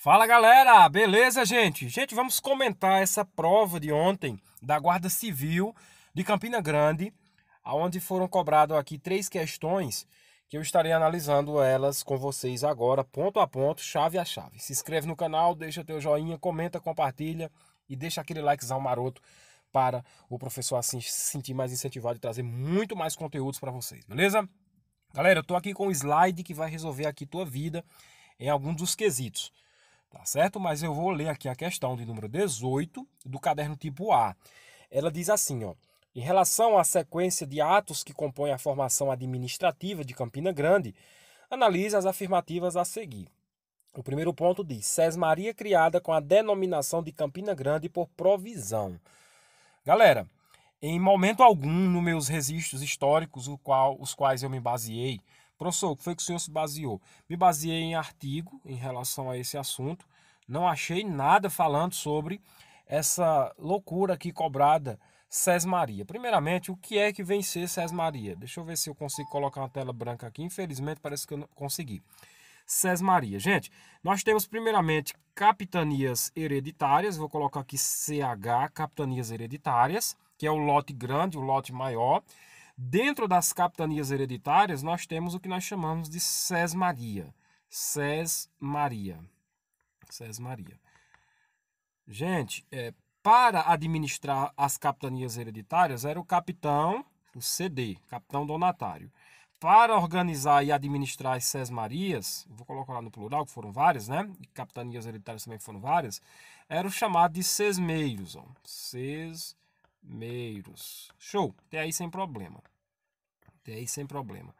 Fala galera, beleza gente? Gente, vamos comentar essa prova de ontem da Guarda Civil de Campina Grande, aonde foram cobradas aqui três questões que eu estarei analisando elas com vocês agora, ponto a ponto, chave a chave. Se inscreve no canal, deixa teu joinha, comenta, compartilha e deixa aquele likezão maroto para o professor assim se sentir mais incentivado e trazer muito mais conteúdos para vocês, beleza? Galera, eu tô aqui com um slide que vai resolver aqui tua vida em alguns dos quesitos tá certo? Mas eu vou ler aqui a questão de número 18 do caderno tipo A. Ela diz assim, ó: em relação à sequência de atos que compõem a formação administrativa de Campina Grande, analise as afirmativas a seguir. O primeiro ponto diz: Sesmaria criada com a denominação de Campina Grande por provisão. Galera, em momento algum, nos meus registros históricos, qual, os quais eu me baseei, Professor, o que foi que o senhor se baseou? Me baseei em artigo em relação a esse assunto. Não achei nada falando sobre essa loucura aqui cobrada Sesmaria. Primeiramente, o que é que vem ser Sesmaria? Deixa eu ver se eu consigo colocar uma tela branca aqui. Infelizmente, parece que eu não consegui. Sesmaria. Gente, nós temos primeiramente capitanias hereditárias. Vou colocar aqui CH, capitanias hereditárias, que é o lote grande, o lote maior. Dentro das capitanias hereditárias, nós temos o que nós chamamos de Maria. Sés Maria. Gente, é, para administrar as capitanias hereditárias era o capitão, o CD, capitão donatário. Para organizar e administrar as Marias, vou colocar lá no plural, que foram várias, né? E capitanias hereditárias também foram várias, eram chamados de sesmeiros. Ó. Ses Meiros. Show! Até aí sem problema. Até aí sem problema.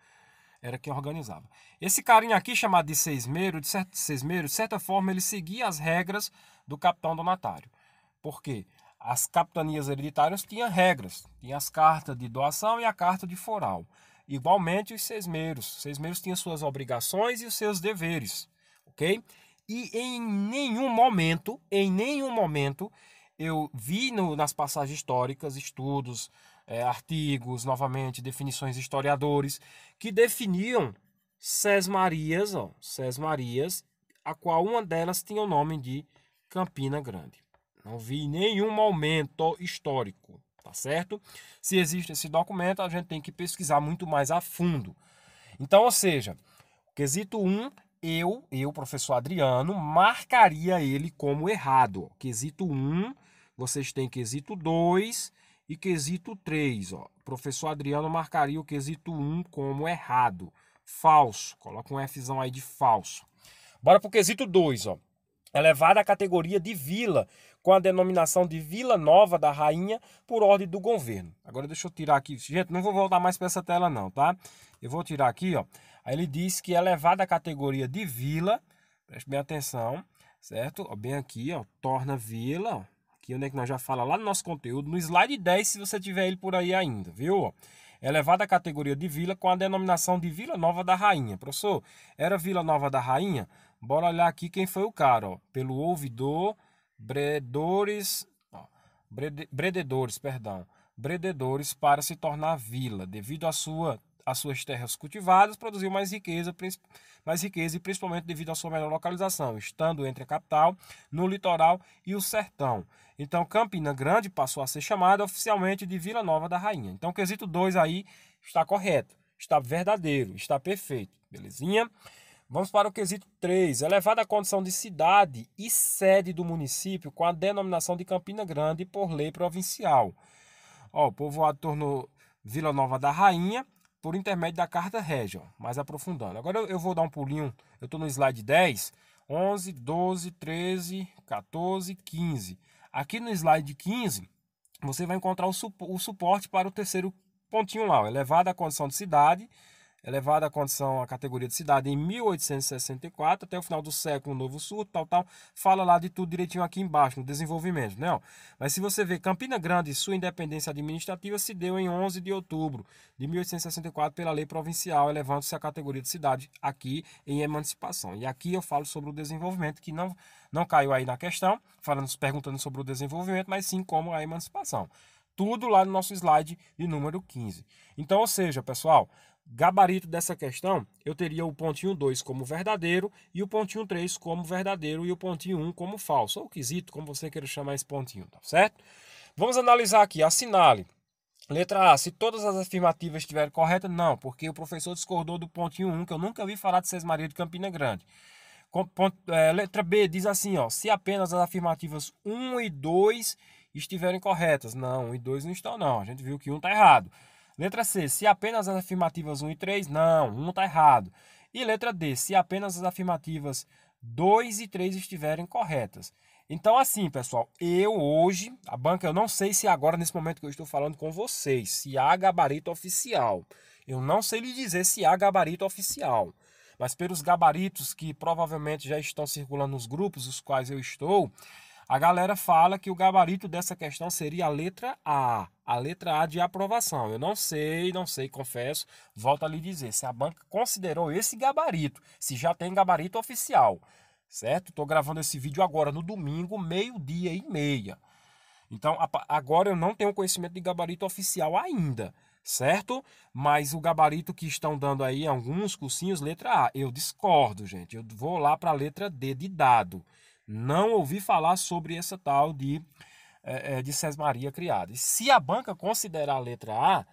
Era quem organizava. Esse carinha aqui, chamado de Seismeiro, de, certo, Seismeiro, de certa forma, ele seguia as regras do capitão donatário. Por quê? As capitanias hereditárias tinham regras. Tinha as cartas de doação e a carta de foral. Igualmente, os Seismeiros. Os Seismeiros tinham suas obrigações e os seus deveres. Ok? E em nenhum momento, em nenhum momento, eu vi no, nas passagens históricas, estudos, é, artigos, novamente, definições de historiadores, que definiam marias ó, marias a qual uma delas tinha o nome de Campina Grande. Não vi nenhum momento histórico, tá certo? Se existe esse documento, a gente tem que pesquisar muito mais a fundo. Então, ou seja, o quesito 1 um eu, eu, professor Adriano, marcaria ele como errado. Quesito 1, vocês têm quesito 2 e quesito 3. Ó. professor Adriano marcaria o quesito 1 como errado. Falso. Coloca um Fzão aí de falso. Bora pro quesito 2, ó. Elevada à categoria de vila, com a denominação de Vila Nova da Rainha, por ordem do governo. Agora deixa eu tirar aqui. Gente, não vou voltar mais para essa tela, não, tá? Eu vou tirar aqui, ó. Aí ele diz que é levada à categoria de vila, preste bem atenção, certo? Ó, bem aqui, ó, torna vila, ó, aqui onde é que nós já fala lá no nosso conteúdo, no slide 10, se você tiver ele por aí ainda, viu? É levada à categoria de vila com a denominação de Vila Nova da Rainha. Professor, era Vila Nova da Rainha? Bora olhar aqui quem foi o cara, ó, pelo ouvidor, bredores, ó, brede, brededores, perdão, brededores para se tornar vila, devido à sua as suas terras cultivadas, produziu mais riqueza, mais riqueza e principalmente devido à sua melhor localização, estando entre a capital, no litoral e o sertão. Então Campina Grande passou a ser chamada oficialmente de Vila Nova da Rainha. Então o quesito 2 aí está correto, está verdadeiro, está perfeito, belezinha? Vamos para o quesito 3. Elevada à condição de cidade e sede do município com a denominação de Campina Grande por lei provincial. Ó, o povoado tornou Vila Nova da Rainha por intermédio da carta Region, mais aprofundando. Agora eu vou dar um pulinho, eu estou no slide 10, 11, 12, 13, 14, 15. Aqui no slide 15, você vai encontrar o, suporte para o terceiro pontinho lá, elevado à condição de cidade, elevada à condição à categoria de cidade em 1864, até o final do século, novo surto, tal, tal. Fala lá de tudo direitinho aqui embaixo, no desenvolvimento, não. Né, mas se você ver, Campina Grande, sua independência administrativa se deu em 11 de outubro de 1864 pela lei provincial, elevando-se à categoria de cidade aqui em emancipação. E aqui eu falo sobre o desenvolvimento, que não, não caiu aí na questão, falando, perguntando sobre o desenvolvimento, mas sim como a emancipação tudo lá no nosso slide de número 15. Então, ou seja, pessoal, gabarito dessa questão, eu teria o pontinho 2 como verdadeiro e o pontinho 3 como verdadeiro e o pontinho 1 um como falso, ou quesito, como você queira chamar esse pontinho, tá certo? Vamos analisar aqui, assinale. Letra A, se todas as afirmativas estiverem corretas, não, porque o professor discordou do pontinho 1, um, que eu nunca vi falar de Seis Maria de Campina Grande. Com, ponto, é, letra B diz assim, ó, se apenas as afirmativas 1 um e 2 estiverem corretas. Não, 1 e 2 não estão, não. A gente viu que 1 um está errado. Letra C, se apenas as afirmativas 1 e 3, não, 1 está errado. E letra D, se apenas as afirmativas 2 e 3 estiverem corretas. Então, assim, pessoal, eu hoje, a banca, eu não sei se agora, nesse momento que eu estou falando com vocês, se há gabarito oficial. Eu não sei lhe dizer se há gabarito oficial. Mas pelos gabaritos que provavelmente já estão circulando nos grupos, os quais eu estou, a galera fala que o gabarito dessa questão seria a letra A, a letra A de aprovação. Eu não sei, não sei, confesso, volto a lhe dizer, se a banca considerou esse gabarito, se já tem gabarito oficial, certo? Estou gravando esse vídeo agora no domingo, meio-dia e meia. Então, agora eu não tenho conhecimento de gabarito oficial ainda, certo? Mas o gabarito que estão dando aí, alguns cursinhos, letra A, eu discordo, gente. Eu vou lá para a letra D de dado. Não ouvi falar sobre essa tal de, é, é, de Sesmaria criada. E se a banca considerar a letra A,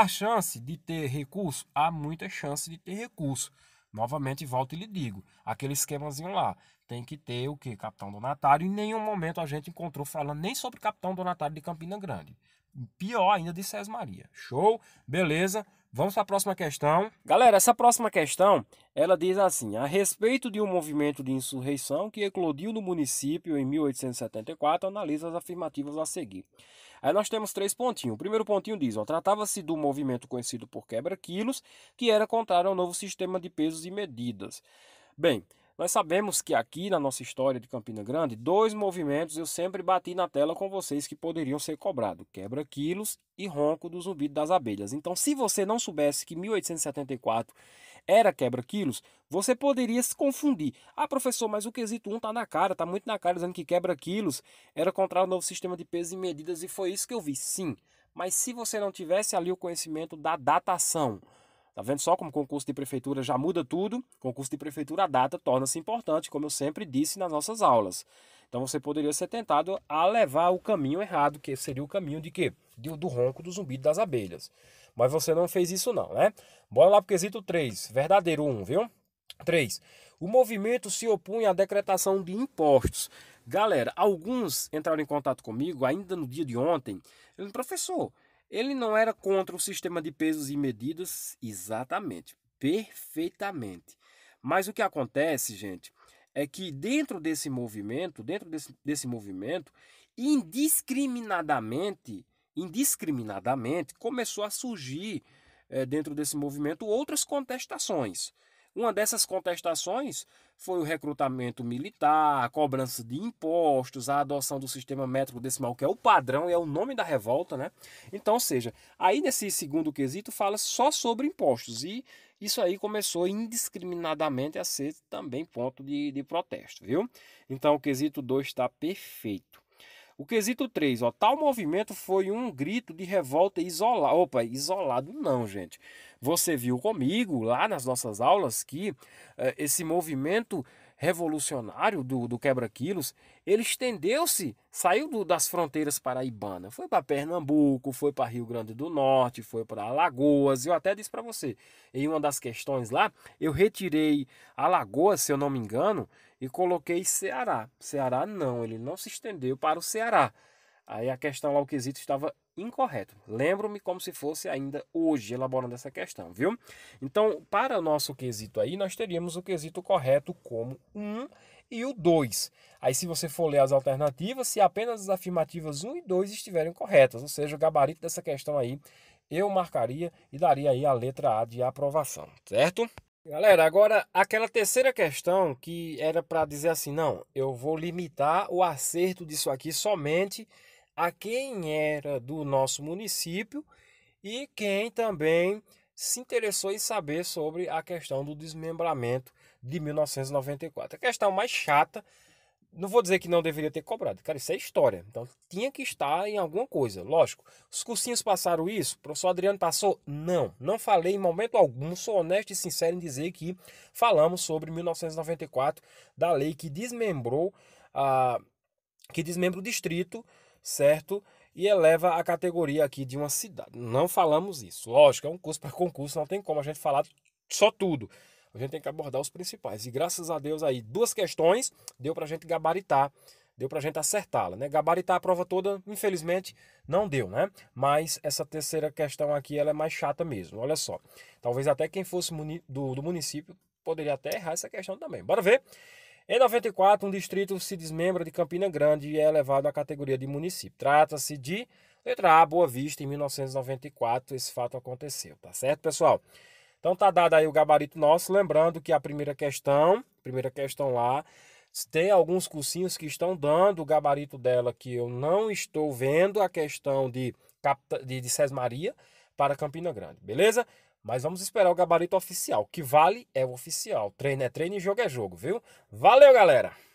há chance de ter recurso? Há muita chance de ter recurso. Novamente, volto e lhe digo, aquele esquemazinho lá, tem que ter o que? Capitão Donatário. Em nenhum momento a gente encontrou falando nem sobre Capitão Donatário de Campina Grande. Pior ainda de Sesmaria. Show? Beleza? Vamos para a próxima questão. Galera, essa próxima questão, ela diz assim: a respeito de um movimento de insurreição que eclodiu no município em 1874, analisa as afirmativas a seguir. Aí nós temos três pontinhos. O primeiro pontinho diz: tratava-se do movimento conhecido por quebra-quilos, que era contrário ao novo sistema de pesos e medidas. Bem, nós sabemos que aqui na nossa história de Campina Grande, dois movimentos eu sempre bati na tela com vocês que poderiam ser cobrados: quebra-quilos e ronco do zumbido das abelhas. Então, se você não soubesse que 1874 era quebra-quilos, você poderia se confundir. Ah, professor, mas o quesito 1 tá na cara, tá muito na cara dizendo que quebra-quilos era contra o novo sistema de pesos e medidas e foi isso que eu vi. Sim, mas se você não tivesse ali o conhecimento da datação, Tá vendo só como concurso de prefeitura já muda tudo? Concurso de prefeitura, a data torna-se importante, como eu sempre disse nas nossas aulas. Então você poderia ser tentado a levar o caminho errado, que seria o caminho de quê? Do, do ronco, do zumbido das abelhas. Mas você não fez isso não, né? Bora lá pro quesito 3, verdadeiro 1, viu? 3. O movimento se opunha à decretação de impostos. Galera, alguns entraram em contato comigo ainda no dia de ontem. Professor, ele não era contra o sistema de pesos e medidas, exatamente, perfeitamente. Mas o que acontece, gente, é que dentro desse movimento, dentro desse, desse movimento, indiscriminadamente, indiscriminadamente, começou a surgir é, dentro desse movimento outras contestações. Uma dessas contestações foi o recrutamento militar, a cobrança de impostos, a adoção do sistema métrico decimal, que é o padrão e é o nome da revolta, né? Então, ou seja, aí nesse segundo quesito fala só sobre impostos e isso aí começou indiscriminadamente a ser também ponto de, de protesto, viu? Então, o quesito 2 está perfeito. O quesito 3, ó, tal movimento foi um grito de revolta isolado. Opa, isolado não, gente. Você viu comigo lá nas nossas aulas que uh, esse movimento revolucionário do, do quebra-quilos, ele estendeu-se, saiu do, das fronteiras paraibanas, foi para Pernambuco, foi para Rio Grande do Norte, foi para Alagoas. Eu até disse para você, em uma das questões lá, eu retirei Alagoas, se eu não me engano, e coloquei Ceará. Ceará não, ele não se estendeu para o Ceará. Aí a questão lá, o quesito estava incorreto. Lembro-me como se fosse ainda hoje elaborando essa questão, viu? Então, para o nosso quesito aí, nós teríamos o quesito correto como 1 um e o 2. Aí, se você for ler as alternativas, se apenas as afirmativas 1 um e 2 estiverem corretas, ou seja, o gabarito dessa questão aí, eu marcaria e daria aí a letra A de aprovação, certo? Galera, agora aquela terceira questão que era para dizer assim, não, eu vou limitar o acerto disso aqui somente a quem era do nosso município e quem também se interessou em saber sobre a questão do desmembramento de 1994. A questão mais chata não vou dizer que não deveria ter cobrado, cara, isso é história. Então tinha que estar em alguma coisa, lógico. Os cursinhos passaram isso, o professor Adriano passou? Não, não falei em momento algum, sou honesto e sincero em dizer que falamos sobre 1994, da lei que desmembrou a que desmembra o distrito, certo? E eleva a categoria aqui de uma cidade. Não falamos isso. Lógico, é um curso para concurso, não tem como a gente falar só tudo a gente tem que abordar os principais. E graças a Deus aí, duas questões deu para a gente gabaritar, deu para a gente acertá-la, né? Gabaritar a prova toda, infelizmente, não deu, né? Mas essa terceira questão aqui, ela é mais chata mesmo, olha só. Talvez até quem fosse do, do município poderia até errar essa questão também. Bora ver? Em 94, um distrito se desmembra de Campina Grande e é elevado à categoria de município. Trata-se de Letra A, Boa Vista, em 1994, esse fato aconteceu, tá certo, pessoal? Então tá dado aí o gabarito nosso, lembrando que a primeira questão, primeira questão lá, tem alguns cursinhos que estão dando o gabarito dela que eu não estou vendo a questão de de, de Maria para Campina Grande, beleza? Mas vamos esperar o gabarito oficial. O que vale é o oficial. Treino é treino e jogo é jogo, viu? Valeu, galera!